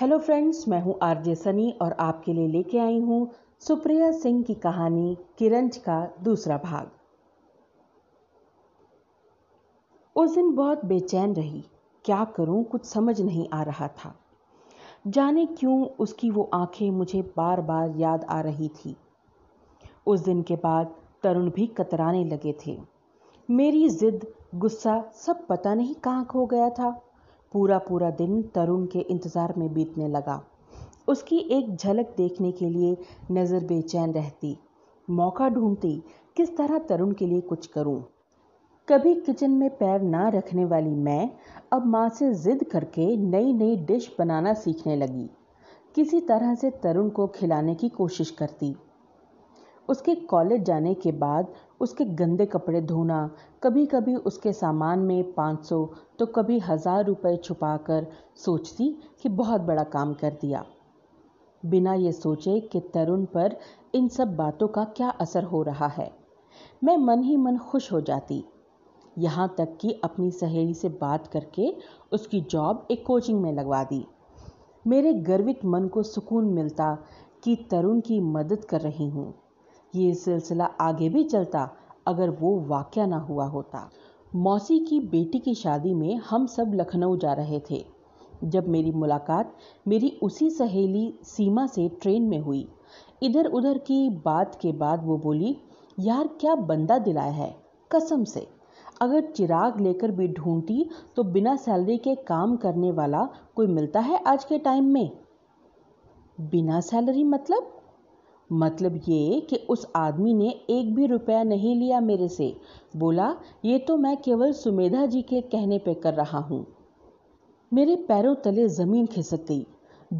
Hello friends मैं हूं RJ Sunny और आपके लिए लेके आई हूं सुप्रिया सिंह की कहानी किरंज का दूसरा भाग उस दिन बहुत बेचैन रही क्या करूं कुछ समझ नहीं आ रहा था जाने क्यों उसकी वो आंखें मुझे बार बार याद आ रही थी उस दिन के बाद तरुण भी कतराने लगे थे मेरी जिद गुस्सा सब पता नहीं कहाँ खो गया था पूरा पूरा दिन तरुण के इंतज़ार में बीतने लगा उसकी एक झलक देखने के लिए नज़र बेचैन रहती मौका ढूंढती किस तरह तरुण के लिए कुछ करूं। कभी किचन में पैर ना रखने वाली मैं अब माँ से ज़िद करके नई नई डिश बनाना सीखने लगी किसी तरह से तरुण को खिलाने की कोशिश करती उसके कॉलेज जाने के बाद उसके गंदे कपड़े धोना कभी कभी उसके सामान में 500 तो कभी हज़ार रुपए छुपाकर सोचती कि बहुत बड़ा काम कर दिया बिना ये सोचे कि तरुण पर इन सब बातों का क्या असर हो रहा है मैं मन ही मन खुश हो जाती यहाँ तक कि अपनी सहेली से बात करके उसकी जॉब एक कोचिंग में लगवा दी मेरे गर्वित मन को सुकून मिलता कि तरुण की मदद कर रही हूँ ये सिलसिला आगे भी चलता अगर वो वाक़ ना हुआ होता मौसी की बेटी की शादी में हम सब लखनऊ जा रहे थे जब मेरी मुलाकात मेरी उसी सहेली सीमा से ट्रेन में हुई इधर उधर की बात के बाद वो बोली यार क्या बंदा दिलाया है कसम से अगर चिराग लेकर भी ढूंढती तो बिना सैलरी के काम करने वाला कोई मिलता है आज के टाइम में बिना सैलरी मतलब मतलब ये कि उस आदमी ने एक भी रुपया नहीं लिया मेरे से बोला ये तो मैं केवल सुमेधा जी के कहने पे कर रहा हूँ मेरे पैरों तले ज़मीन खिसक गई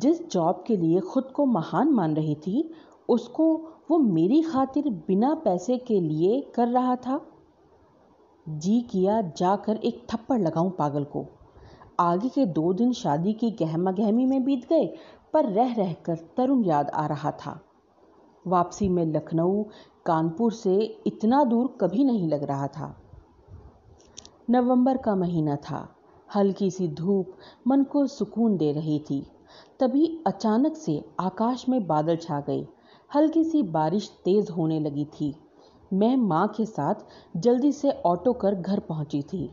जिस जॉब के लिए खुद को महान मान रही थी उसको वो मेरी खातिर बिना पैसे के लिए कर रहा था जी किया जाकर एक थप्पड़ लगाऊं पागल को आगे के दो दिन शादी की गहमा गहमी में बीत गए पर रह रहकर तरुण याद आ रहा था वापसी में लखनऊ कानपुर से इतना दूर कभी नहीं लग रहा था नवंबर का महीना था हल्की सी धूप मन को सुकून दे रही थी तभी अचानक से आकाश में बादल छा गए हल्की सी बारिश तेज होने लगी थी मैं माँ के साथ जल्दी से ऑटो कर घर पहुँची थी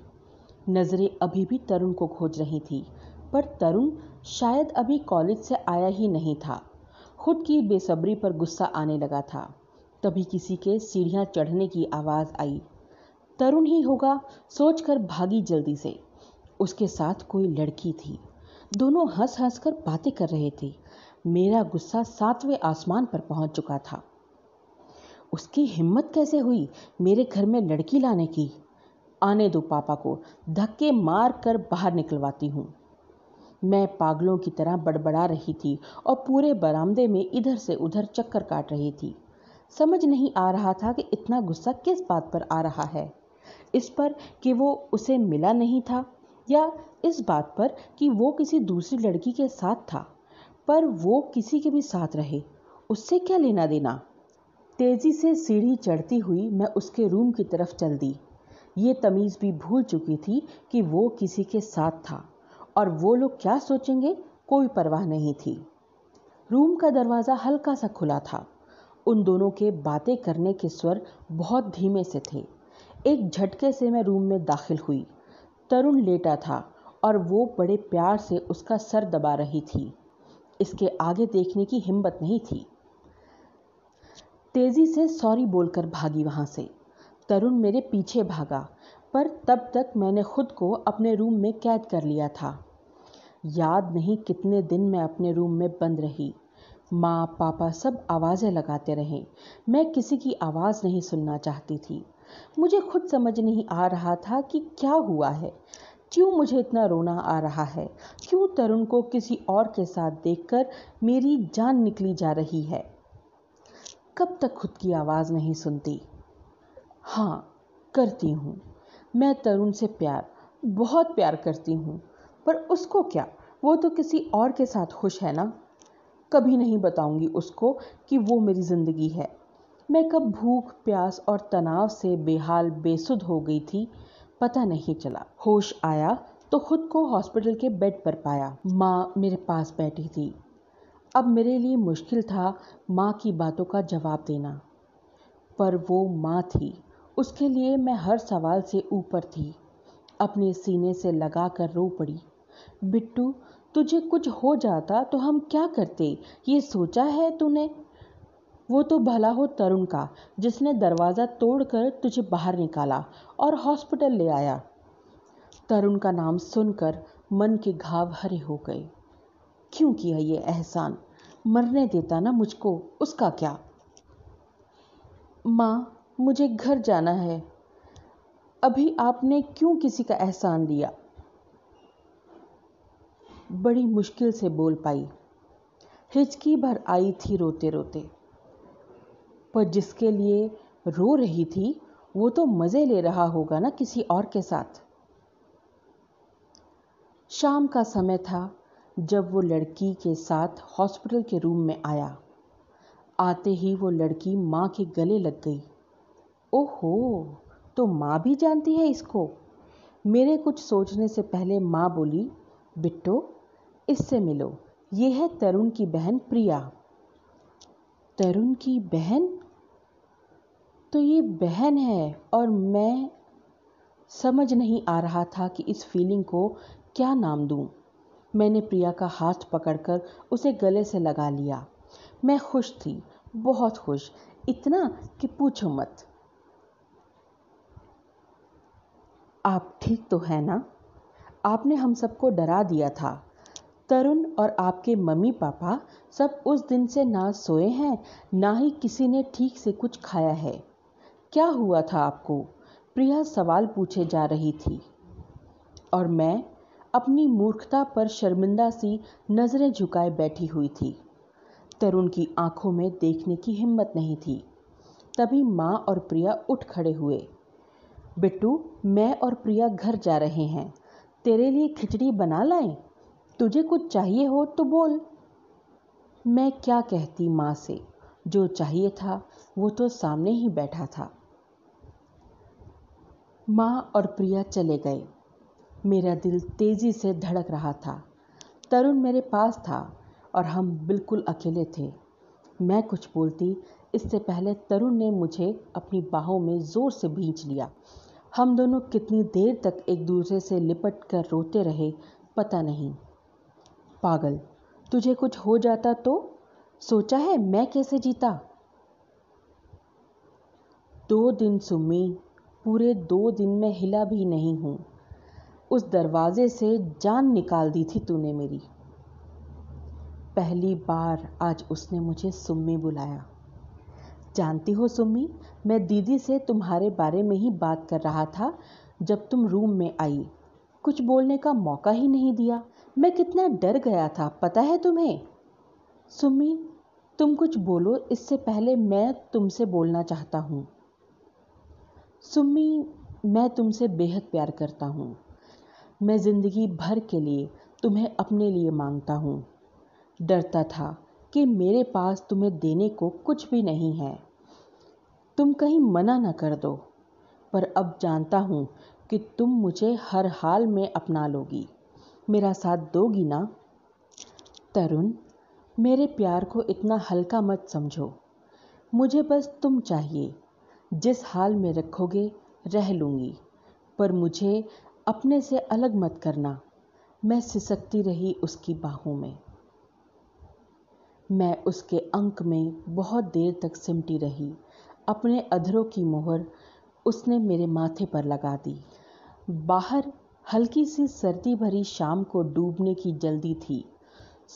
नज़रें अभी भी तरुण को खोज रही थी पर तरुण शायद अभी कॉलेज से आया ही नहीं था खुद की बेसब्री पर गुस्सा आने लगा था तभी किसी के सीढ़ियाँ चढ़ने की आवाज़ आई तरुण ही होगा सोचकर भागी जल्दी से उसके साथ कोई लड़की थी दोनों हंस हंस कर बातें कर रहे थे मेरा गुस्सा सातवें आसमान पर पहुंच चुका था उसकी हिम्मत कैसे हुई मेरे घर में लड़की लाने की आने दो पापा को धक्के मार कर बाहर निकलवाती हूँ मैं पागलों की तरह बड़बड़ा रही थी और पूरे बरामदे में इधर से उधर चक्कर काट रही थी समझ नहीं आ रहा था कि इतना गुस्सा किस बात पर आ रहा है इस पर कि वो उसे मिला नहीं था या इस बात पर कि वो किसी दूसरी लड़की के साथ था पर वो किसी के भी साथ रहे उससे क्या लेना देना तेज़ी से सीढ़ी चढ़ती हुई मैं उसके रूम की तरफ चल दी ये तमीज़ भी भूल चुकी थी कि वो किसी के साथ था और वो लोग क्या सोचेंगे कोई परवाह नहीं थी रूम का दरवाज़ा हल्का सा खुला था उन दोनों के बातें करने के स्वर बहुत धीमे से थे एक झटके से मैं रूम में दाखिल हुई तरुण लेटा था और वो बड़े प्यार से उसका सर दबा रही थी इसके आगे देखने की हिम्मत नहीं थी तेज़ी से सॉरी बोलकर भागी वहाँ से तरुण मेरे पीछे भागा पर तब तक मैंने खुद को अपने रूम में कैद कर लिया था याद नहीं कितने दिन मैं अपने रूम में बंद रही माँ पापा सब आवाज़ें लगाते रहे मैं किसी की आवाज़ नहीं सुनना चाहती थी मुझे खुद समझ नहीं आ रहा था कि क्या हुआ है क्यों मुझे इतना रोना आ रहा है क्यों तरुण को किसी और के साथ देखकर मेरी जान निकली जा रही है कब तक खुद की आवाज़ नहीं सुनती हाँ करती हूँ मैं तरुण से प्यार बहुत प्यार करती हूँ पर उसको क्या वो तो किसी और के साथ खुश है ना कभी नहीं बताऊंगी उसको कि वो मेरी ज़िंदगी है मैं कब भूख प्यास और तनाव से बेहाल बेसुध हो गई थी पता नहीं चला होश आया तो खुद को हॉस्पिटल के बेड पर पाया माँ मेरे पास बैठी थी अब मेरे लिए मुश्किल था माँ की बातों का जवाब देना पर वो माँ थी उसके लिए मैं हर सवाल से ऊपर थी अपने सीने से लगा कर रो पड़ी बिट्टू तुझे कुछ हो जाता तो हम क्या करते ये सोचा है तूने वो तो भला हो तरुण का जिसने दरवाज़ा तोड़कर तुझे बाहर निकाला और हॉस्पिटल ले आया तरुण का नाम सुनकर मन के घाव हरे हो गए क्यों किया ये एहसान मरने देता ना मुझको उसका क्या माँ मुझे घर जाना है अभी आपने क्यों किसी का एहसान लिया बड़ी मुश्किल से बोल पाई हिचकी भर आई थी रोते रोते पर जिसके लिए रो रही थी वो तो मज़े ले रहा होगा ना किसी और के साथ शाम का समय था जब वो लड़की के साथ हॉस्पिटल के रूम में आया आते ही वो लड़की माँ के गले लग गई ओहो तो माँ भी जानती है इसको मेरे कुछ सोचने से पहले माँ बोली बिट्टो इससे मिलो ये है तरुण की बहन प्रिया तरुण की बहन तो ये बहन है और मैं समझ नहीं आ रहा था कि इस फीलिंग को क्या नाम दूँ मैंने प्रिया का हाथ पकड़कर उसे गले से लगा लिया मैं खुश थी बहुत खुश इतना कि पूछो मत आप ठीक तो है ना आपने हम सबको डरा दिया था तरुण और आपके मम्मी पापा सब उस दिन से ना सोए हैं ना ही किसी ने ठीक से कुछ खाया है क्या हुआ था आपको प्रिया सवाल पूछे जा रही थी और मैं अपनी मूर्खता पर शर्मिंदा सी नज़रें झुकाए बैठी हुई थी तरुण की आंखों में देखने की हिम्मत नहीं थी तभी माँ और प्रिया उठ खड़े हुए बिट्टू मैं और प्रिया घर जा रहे हैं तेरे लिए खिचड़ी बना लाएं तुझे कुछ चाहिए हो तो बोल मैं क्या कहती माँ से जो चाहिए था वो तो सामने ही बैठा था माँ और प्रिया चले गए मेरा दिल तेज़ी से धड़क रहा था तरुण मेरे पास था और हम बिल्कुल अकेले थे मैं कुछ बोलती इससे पहले तरुण ने मुझे अपनी बाहों में ज़ोर से भींच लिया हम दोनों कितनी देर तक एक दूसरे से लिपट कर रोते रहे पता नहीं पागल तुझे कुछ हो जाता तो सोचा है मैं कैसे जीता दो दिन सुमी पूरे दो दिन में हिला भी नहीं हूँ उस दरवाजे से जान निकाल दी थी तूने मेरी पहली बार आज उसने मुझे सुम्मी बुलाया जानती हो सुम्मी मैं दीदी से तुम्हारे बारे में ही बात कर रहा था जब तुम रूम में आई कुछ बोलने का मौका ही नहीं दिया मैं कितना डर गया था पता है तुम्हें सुम्मी तुम कुछ बोलो इससे पहले मैं तुमसे बोलना चाहता हूँ सुम्मी मैं तुमसे बेहद प्यार करता हूँ मैं ज़िंदगी भर के लिए तुम्हें अपने लिए मांगता हूँ डरता था कि मेरे पास तुम्हें देने को कुछ भी नहीं है तुम कहीं मना न कर दो पर अब जानता हूँ कि तुम मुझे हर हाल में अपना लोगी मेरा साथ दोगी ना तरुण मेरे प्यार को इतना हल्का मत समझो मुझे बस तुम चाहिए जिस हाल में रखोगे रह लूँगी पर मुझे अपने से अलग मत करना मैं सिसकती रही उसकी बाहों में मैं उसके अंक में बहुत देर तक सिमटी रही अपने अधरों की मोहर उसने मेरे माथे पर लगा दी बाहर हल्की सी सर्दी भरी शाम को डूबने की जल्दी थी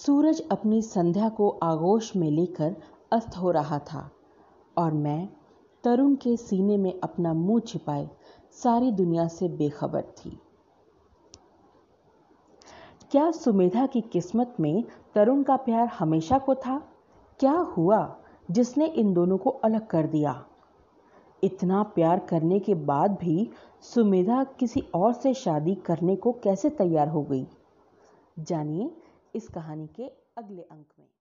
सूरज अपनी संध्या को आगोश में लेकर अस्त हो रहा था और मैं तरुण के सीने में अपना मुंह छिपाए सारी दुनिया से बेखबर थी क्या सुमेधा की किस्मत में तरुण का प्यार हमेशा को था क्या हुआ जिसने इन दोनों को अलग कर दिया इतना प्यार करने के बाद भी सुमेधा किसी और से शादी करने को कैसे तैयार हो गई जानिए इस कहानी के अगले अंक में